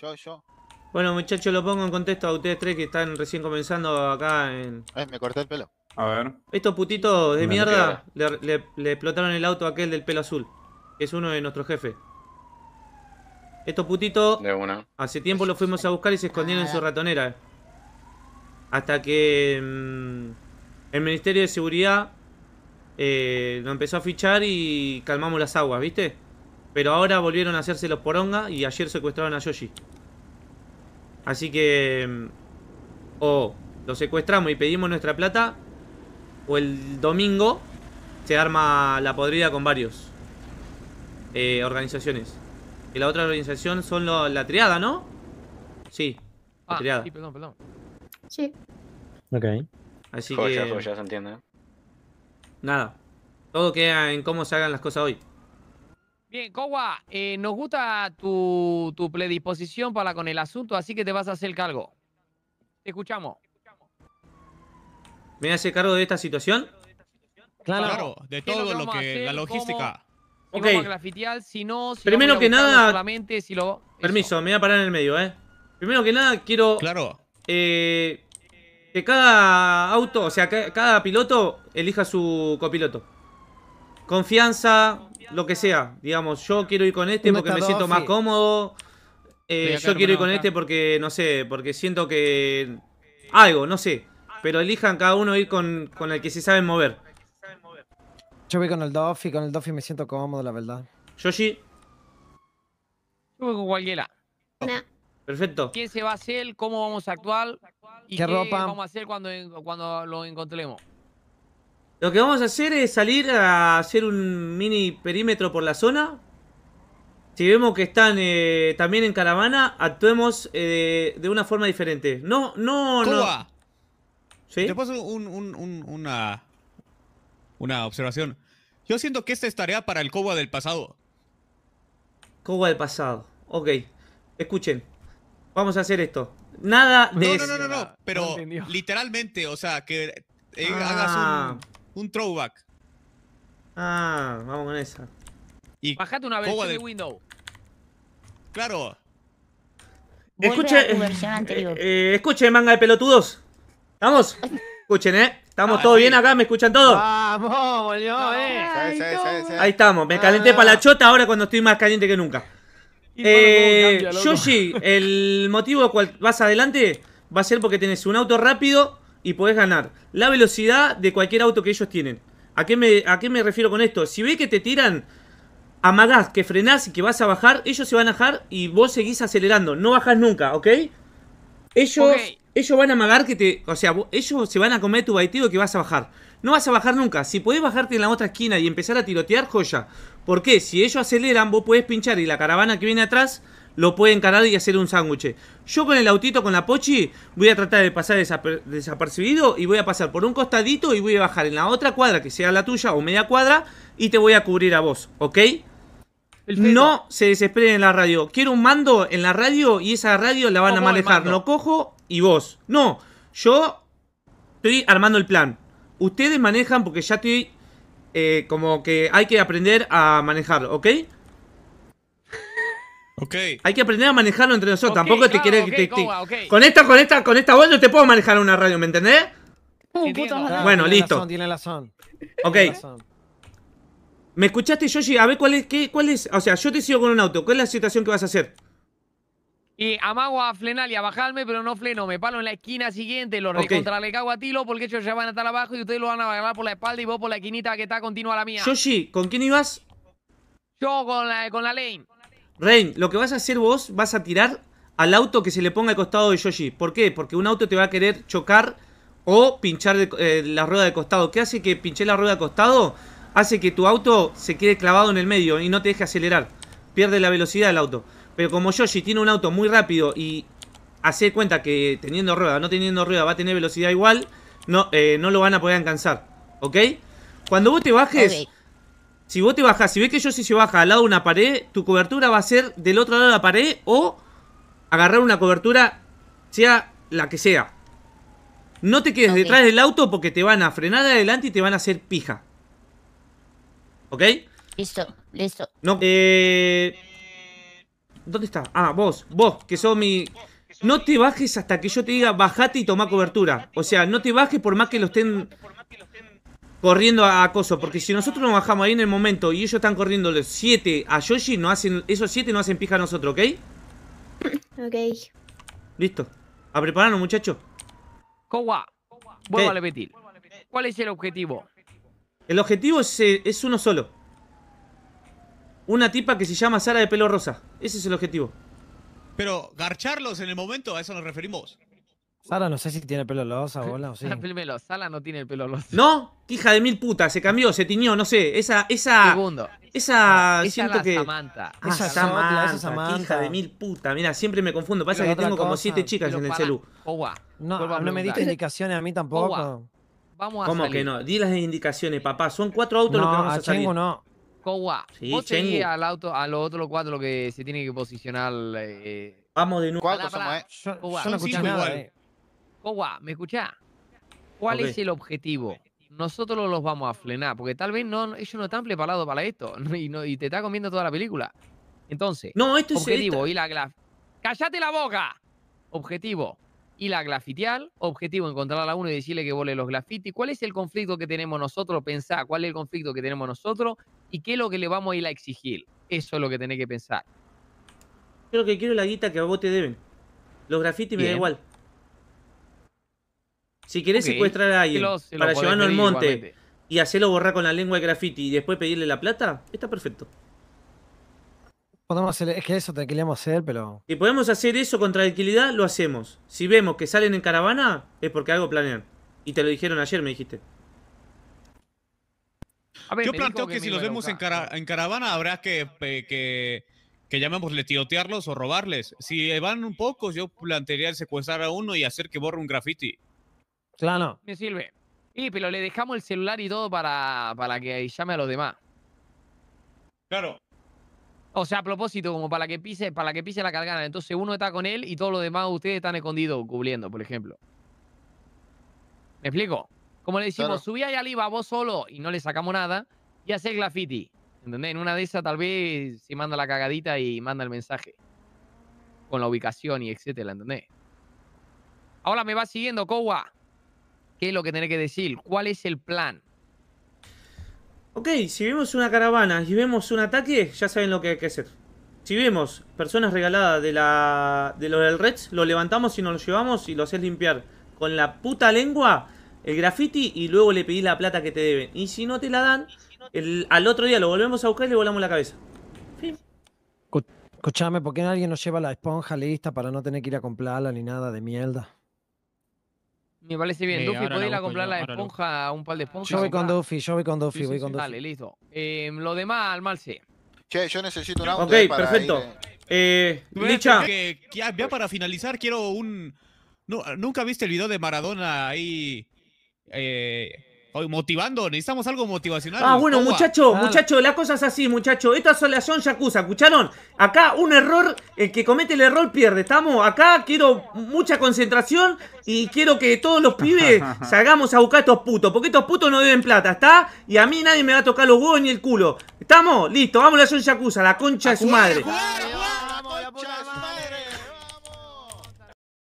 Yo, yo. Bueno, muchachos, lo pongo en contexto a ustedes tres que están recién comenzando acá en. Eh, me corté el pelo. A ver. Estos putitos de mierda le, explotaron el auto a aquel del pelo azul. Que es uno de nuestros jefes. Estos putitos. De una. Hace tiempo los fuimos a buscar y se escondieron en su ah. ratonera. Hasta que. Mm, el Ministerio de Seguridad. Nos eh, empezó a fichar y calmamos las aguas, ¿viste? Pero ahora volvieron a hacerse los poronga y ayer secuestraron a Yoshi. Así que... Mm, o lo secuestramos y pedimos nuestra plata. O el domingo se arma la podrida con varios eh, organizaciones. Y la otra organización son la triada, ¿no? Sí. La ah, triada. perdón, perdón. Sí. Ok. Así que... Nada. Todo queda en cómo se hagan las cosas hoy. Bien, Cowa, eh, nos gusta tu, predisposición para con el asunto, así que te vas a hacer cargo. Te escuchamos. ¿Me hace cargo de esta situación? Claro, de todo lo, que la logística. ok. Primero que nada, si lo, permiso, me voy a parar en el medio, ¿eh? Primero que nada, quiero claro. Eh, que cada auto, o sea, que cada piloto elija su copiloto. Confianza, lo que sea. Digamos, yo quiero ir con este porque me siento más cómodo. Eh, yo quiero ir con este porque, no sé, porque siento que... Algo, no sé. Pero elijan cada uno ir con, el que se saben mover. Yo voy con el Doffy, con el Doffy me siento cómodo, la verdad. Yoshi. Yo voy con cualquiera. Perfecto. ¿Qué se va a hacer? ¿Cómo vamos a actuar? ¿Y qué, ropa? vamos a hacer cuando, cuando lo encontremos? Lo que vamos a hacer es salir a hacer un mini perímetro por la zona. Si vemos que están eh, también en caravana, actuemos eh, de, una forma diferente. No, no, Cuba. no. ¿Sí? Te paso una, una observación. Yo siento que esta es tarea para el Coba del pasado. Coba del pasado. Ok. Escuchen. Vamos a hacer esto. Nada de no, No, no, no, no. Pero literalmente, o sea, que eh, ah. hagas un un throwback. Ah, vamos con esa. Bajate una versión de Windows. Claro. Eh, eh, eh, escuche, manga de pelotudos. ¿Estamos? Escuchen, ¿eh? ¿Estamos todos bien acá? ¿Me escuchan todos? Vamos, boludo. Ahí estamos. Me calenté ah. para la chota ahora cuando estoy más caliente que nunca. Yoshi, el motivo cual vas adelante va a ser porque tenés un auto rápido y podés ganar la velocidad de cualquier auto que ellos tienen. ¿A qué me, a qué me refiero con esto? Si ve que te tiran, amagás, que frenás y que vas a bajar, ellos se van a bajar y vos seguís acelerando. No bajás nunca, ¿ok? Ellos, ellos van a amagar que te... O sea, ellos se van a comer tu baitido que vas a bajar. No vas a bajar nunca. Si podés bajarte en la otra esquina y empezar a tirotear, joya. ¿Por qué? Si ellos aceleran, vos podés pinchar y la caravana que viene atrás lo puede encarar y hacer un sándwich. Yo con el autito, con la pochi, voy a tratar de pasar desapercibido y voy a pasar por un costadito y voy a bajar en la otra cuadra, que sea la tuya o media cuadra, y te voy a cubrir a vos, ¿ok? No se desesperen en la radio. Quiero un mando en la radio y esa radio la van a manejar. Lo cojo y vos. No, yo estoy armando el plan. Ustedes manejan porque ya estoy eh, como que hay que aprender a manejarlo, ¿ok? Okay. Hay que aprender a manejarlo entre nosotros. Tampoco te quieres. te, Con esta, con esta, con esta voz no te puedo manejar una radio, ¿me entendés? Uh, bueno, listo. Razón, Ok. ¿Me escuchaste, Yoshi? A ver, ¿cuál es, qué, cuál es? O sea, yo te sigo con un auto. ¿Cuál es la situación que vas a hacer? Y amago a frenar y a bajarme, pero no freno. Me paro en la esquina siguiente, lo recontra le cago a porque ellos ya van a estar abajo y ustedes lo van a agarrar por la espalda y vos por la esquinita que está continua a la mía. Yoshi, ¿con quién ibas? Yo con la, con la lane. Rain, lo que vas a hacer vos, vas a tirar al auto que se le ponga al costado de Yoshi. ¿Por qué? Porque un auto te va a querer chocar o pinchar eh, la rueda de costado. ¿Qué hace que pinche la rueda de costado? Hace que tu auto se quede clavado en el medio y no te deje acelerar. Pierde la velocidad del auto. Pero como Yoshi tiene un auto muy rápido y hace cuenta que teniendo rueda, no teniendo rueda, va a tener velocidad igual, no, eh, no lo van a poder alcanzar. ¿Ok? Cuando vos te bajes... Si vos te bajás, si ves que yo sí se baja al lado de una pared, tu cobertura va a ser del otro lado de la pared o agarrar una cobertura, sea la que sea. No te quedes detrás del auto porque te van a frenar adelante y te van a hacer pija. ¿Ok? Listo, listo. No, eh, ¿Dónde está? Ah, vos, vos, que sos mi... No te bajes hasta que yo te diga bajate y toma cobertura. O sea, no te bajes por más que lo estén corriendo a, acoso Porque si nosotros nos bajamos ahí en el momento y ellos están corriendo los 7 a Yoshi, no hacen, esos 7 no hacen pija a nosotros, ¿ok? Ok. Listo. A prepararnos, muchachos. Kowa, vuelvo a repetir. ¿Cuál es el objetivo? El objetivo es, eh, es uno solo. Una tipa que se llama Sara de pelo rosa. Ese es el objetivo. Pero garcharlos en el momento, a eso nos referimos. Sala no sé si tiene pelo losa, bola o sí. Primero, Sara no tiene el pelo losa. ¿No? Hija de mil putas, se cambió, se tiñó, no sé. Esa, esa. Segundo. Esa. Ah, esa siento que. Samantha. Ah, esa Samantha, esa Hija de mil putas. Mira, siempre me confundo. Pasa que tengo como siete chicas en el celu. no, no, me diste indicaciones a mí tampoco. vamos a ¿Cómo que no? Di las indicaciones, papá. Son cuatro autos los que vamos a, salir. no. Cowa. Sí, Vos al auto, a los otros cuatro lo que se tiene que posicionar. Eh, vamos de nuevo. ¿Cuántos somos, eh? Yo, yo no Eh. Cowa, ¿me escuchás? ¿Cuál es el objetivo? Nosotros los vamos a frenar, porque tal vez no, ellos no están preparados para esto y, no, y te está comiendo toda la película. Entonces, no, esto objetivo y la ¡Cállate la boca! Objetivo y la grafitear, objetivo encontrar a la uno y decirle que vole los grafitis. ¿Cuál es el conflicto que tenemos nosotros? Pensar cuál es el conflicto que tenemos nosotros y qué es lo que le vamos a ir a exigir. Eso es lo que tenés que pensar. Lo que quiero es la guita que a vos te deben. Los grafitis me da igual. Si querés secuestrar a alguien para llevarlo al monte y hacerlo borrar con la lengua de graffiti y después pedirle la plata, está perfecto. Podemos hacer, es que eso te queríamos hacer, pero. Si podemos hacer eso con tranquilidad, lo hacemos. Si vemos que salen en caravana, es porque algo planean. Y te lo dijeron ayer, me dijiste. Yo planteo que, si los vemos en, caravana, habrá que, que llamémosle tirotearlos o robarles. Si van un poco, yo plantearía el secuestrar a uno y hacer que borre un graffiti. Claro. Me sirve. Y, pero le dejamos el celular y todo para, para que llame a los demás. Claro. O sea, a propósito, como para que pise, para que pise la cargana. Entonces uno está con él y todos los demás ustedes están escondidos cubriendo, por ejemplo. ¿Me explico? Como le decimos, subía subí al iba vos solo y no le sacamos nada y el graffiti. ¿Entendés? En una de esas tal vez se manda la cagadita y manda el mensaje. Con la ubicación y etcétera, ¿entendés? Ahora me va siguiendo, Kowa qué es lo que tiene que decir, cuál es el plan. Ok, si vemos una caravana y vemos un ataque, ya saben lo que hay que hacer. Si vemos personas regaladas de la de lo del Reds, lo levantamos y nos lo llevamos y lo haces limpiar con la puta lengua el graffiti y luego le pedís la plata que te deben. Y si no te la dan, al otro día lo volvemos a buscar y le volamos la cabeza. Fin. Escuchame, ¿por qué nadie nos lleva la esponja lista para no tener que ir a comprarla ni nada de mierda? Me parece bien. Duffy, podéis ir a comprar la esponja, un par de esponjas? Yo voy con Duffy, yo voy con Duffy, voy con Duffy. Dale, listo. Em, lo demás, al mal sí. Che, yo necesito un auto. Ok, perfecto. eh, eh Licha. ya, para finalizar, quiero un. ¿Nunca viste el video de Maradona ahí? Eh, motivando, necesitamos algo motivacional. Ah, bueno, muchacho, muchacho, las cosas así, muchacho. Estas son las son Yakuza, ¿escucharon? Acá un error, el que comete el error pierde, ¿estamos? Acá quiero mucha concentración y quiero que todos los pibes salgamos a buscar a estos putos, porque estos putos no deben plata, ¿está? Y a mí nadie me va a tocar los huevos ni el culo. ¿Estamos? Listo, vamos a la son Yakuza, la concha la concha de su madre.